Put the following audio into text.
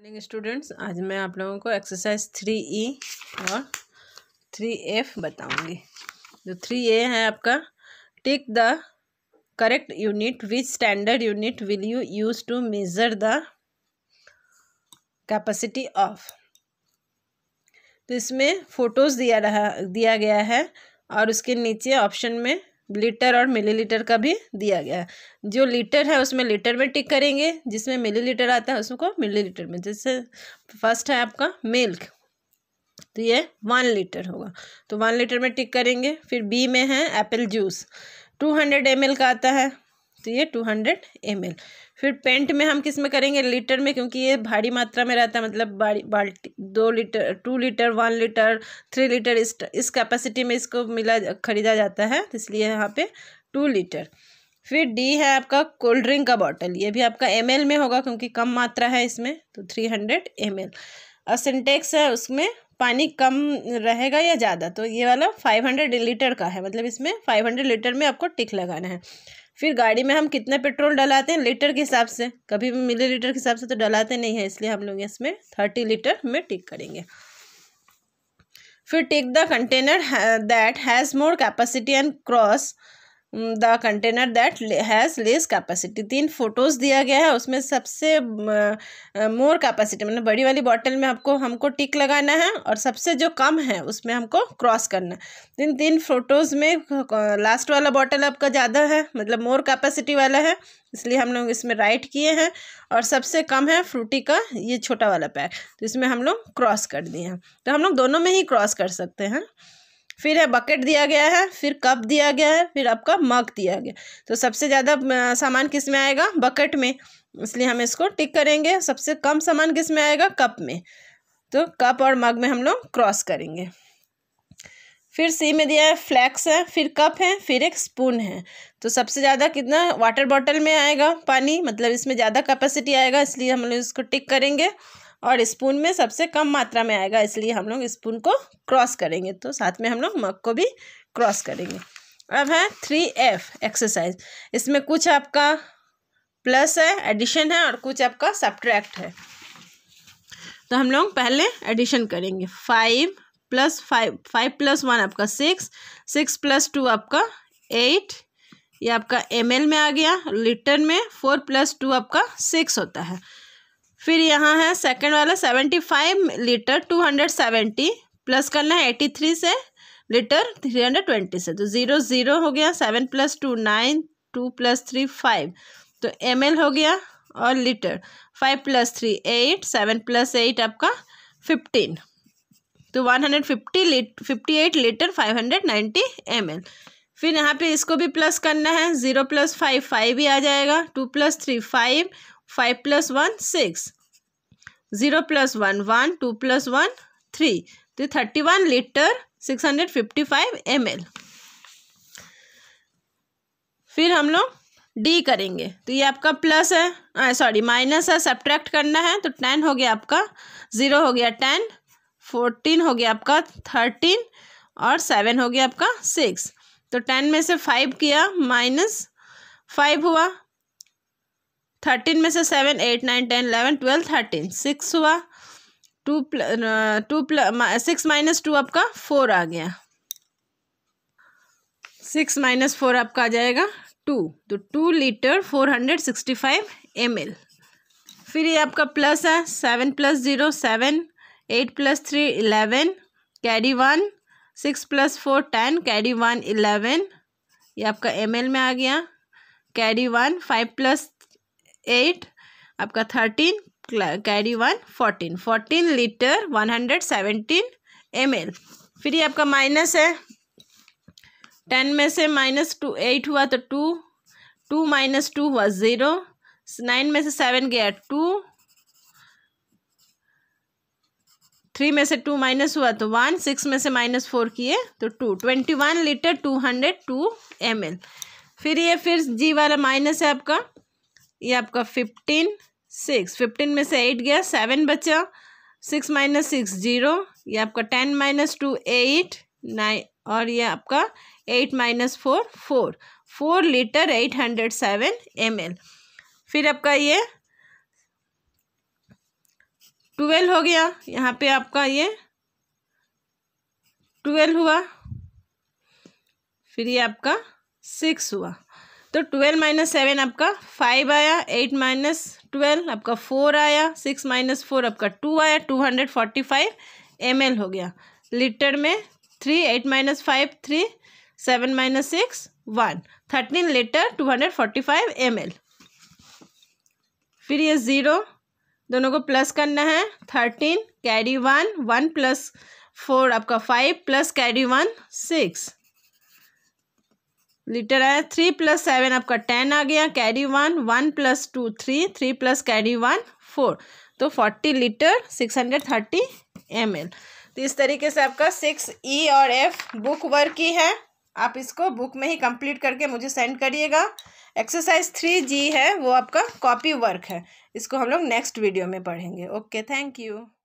morning students आज मैं आप लोगों को एक्सरसाइज थ्री ई और थ्री एफ बताऊंगी जो थ्री ए है आपका take the correct unit which standard unit will you use to measure the capacity of तो इसमें फ़ोटोज़ दिया रहा दिया गया है और उसके नीचे ऑप्शन में लीटर और मिलीलीटर का भी दिया गया है जो लीटर है उसमें लीटर में टिक करेंगे जिसमें मिलीलीटर आता है उसको मिलीलीटर में जैसे फर्स्ट है आपका मिल्क तो ये वन लीटर होगा तो वन लीटर में टिक करेंगे फिर बी में है apple juice two hundred M का आता है तो ये टू हंड्रेड एम एल फिर पेंट में हम किस में करेंगे लीटर में क्योंकि ये भारी मात्रा में रहता है मतलब बाल्टी दो litre two litre one litre three litre इस इस कैपेसिटी में इसको मिला खरीदा जाता है तो इसलिए यहाँ पे टू लीटर फिर डी है आपका कोल्ड ड्रिंक का बॉटल ये भी आपका एम में होगा क्योंकि कम मात्रा है इसमें तो थ्री हंड्रेड एम एल है उसमें पानी कम रहेगा या ज़्यादा तो ये वाला फाइव हंड्रेड लीटर का है मतलब इसमें फाइव हंड्रेड लीटर में आपको टिक लगाना है फिर गाड़ी में हम कितना पेट्रोल डलाते हैं लीटर के हिसाब से कभी भी मिली लीटर के हिसाब से तो डलाते नहीं है इसलिए हम लोग इसमें थर्टी लीटर में टिक करेंगे फिर tick the container that has more capacity and cross the container that has less capacity तीन फ़ोटोज़ दिया गया है उसमें सबसे मोर कैपेसिटी मतलब बड़ी वाली बॉटल में आपको हमको टिक लगाना है और सबसे जो कम है उसमें हमको क्रॉस करना है इन तीन फ़ोटोज़ में लास्ट वाला बॉटल आपका ज़्यादा है मतलब मोर कैपेसिटी वाला है इसलिए हम लोग इसमें राइट किए हैं और सबसे कम है फ्रूटी का ये छोटा वाला पैक तो इसमें हम लोग क्रॉस कर दिए हैं तो हम लोग दोनों में ही क्रॉस कर सकते हैं फिर है बकेट दिया गया है फिर कप दिया गया है फिर आपका मग दिया गया तो सबसे ज़्यादा सामान किस में आएगा बकेट में इसलिए हम इसको टिक करेंगे सबसे कम सामान किस में आएगा कप में तो कप और मग में हम लोग क्रॉस करेंगे फिर सी में दिया है फ्लैक्स है फिर कप है फिर एक स्पून है तो सबसे ज़्यादा कितना वाटर बॉटल में आएगा पानी मतलब इसमें ज़्यादा कैपेसिटी आएगा इसलिए हम लोग इसको टिक करेंगे और स्पून में सबसे कम मात्रा में आएगा इसलिए हम लोग स्पून को क्रॉस करेंगे तो साथ में हम लोग मग को भी क्रॉस करेंगे अब है थ्री एफ एक्सरसाइज इसमें कुछ आपका प्लस है एडिशन है और कुछ आपका सब्ट्रैक्ट है तो हम लोग पहले एडिशन करेंगे five plus five five plus one आपका सिक्स सिक्स प्लस टू आपका एट ये आपका एम में आ गया लीटर में फोर प्लस टू आपका सिक्स होता है फिर यहाँ है सेकंड वाला seventy five litre two hundred seventy plus करना है एटी थ्री से लीटर थ्री हंड्रेड ट्वेंटी से तो ज़ीरो ज़ीरो हो गया seven plus two nine two plus three five तो एम एल हो गया और litre five plus three eight seven plus eight आपका फिफ्टीन तो one hundred fifty litre fifty eight litre five hundred ninety M L फिर यहाँ पे इसको भी प्लस करना है ज़ीरो प्लस फाइव फाइव ही आ जाएगा two plus three five five plus one six zero plus one one two plus one three तो thirty one litre six hundred fifty five M L फिर हम लोग डी करेंगे तो ये आपका प्लस है सॉरी माइनस है सब्ट्रैक्ट करना है तो टेन हो गया आपका ज़ीरो हो गया टेन फोर्टीन हो गया आपका थर्टीन और सेवन हो गया आपका सिक्स तो टेन में से फाइव किया माइनस फाइव हुआ थर्टीन में से seven eight nine ten eleven twelve thirteen six हुआ two plus two plus six minus two आपका फोर आ गया सिक्स माइनस फोर आपका आ जाएगा टू तो two litre four hundred sixty five M L फिर ये आपका प्लस है seven plus zero seven eight plus three eleven carry one six plus four ten carry one eleven ये आपका एम एल में आ गया कैडी वन फाइव प्लस एट आपका thirteen carry one fourteen fourteen litre one hundred seventeen M L फिर ये आपका minus है टेन में से माइनस टू एट हुआ तो टू टू माइनस टू हुआ ज़ीरो नाइन में से सेवन गया टू थ्री में से टू माइनस हुआ तो वन सिक्स में से माइनस फोर किए तो two twenty one litre two hundred two M L फिर ये फिर जी वाला माइनस है आपका ये आपका फिफ्टीन सिक्स फिफ्टीन में से एट गया सेवन बचा सिक्स माइनस सिक्स जीरो ये आपका ten minus two eight nine और ये आपका eight minus four four four litre eight hundred seven M L फिर आपका ये ट्वेल्व हो गया यहाँ पे आपका ये ट्वेल्व हुआ फिर ये आपका सिक्स हुआ तो ट्वेल्व माइनस सेवन आपका फाइव आया एट माइनस ट्वेल्व आपका फोर आया सिक्स माइनस फोर आपका टू आया two hundred forty five M L हो गया लीटर में three eight minus five three seven minus six one thirteen litre two hundred forty five M L फिर ये zero दोनों को प्लस करना है thirteen carry one one plus four आपका five plus carry one six litre आया three plus seven आपका ten आ गया carry one one plus two three three plus carry one four तो forty litre six hundred thirty M L तो इस तरीके से आपका सिक्स ई e और एफ बुक वर्क की है आप इसको बुक में ही कंप्लीट करके मुझे सेंड करिएगा एक्सरसाइज थ्री जी है वो आपका कॉपी वर्क है इसको हम लोग नेक्स्ट वीडियो में पढ़ेंगे ओके थैंक यू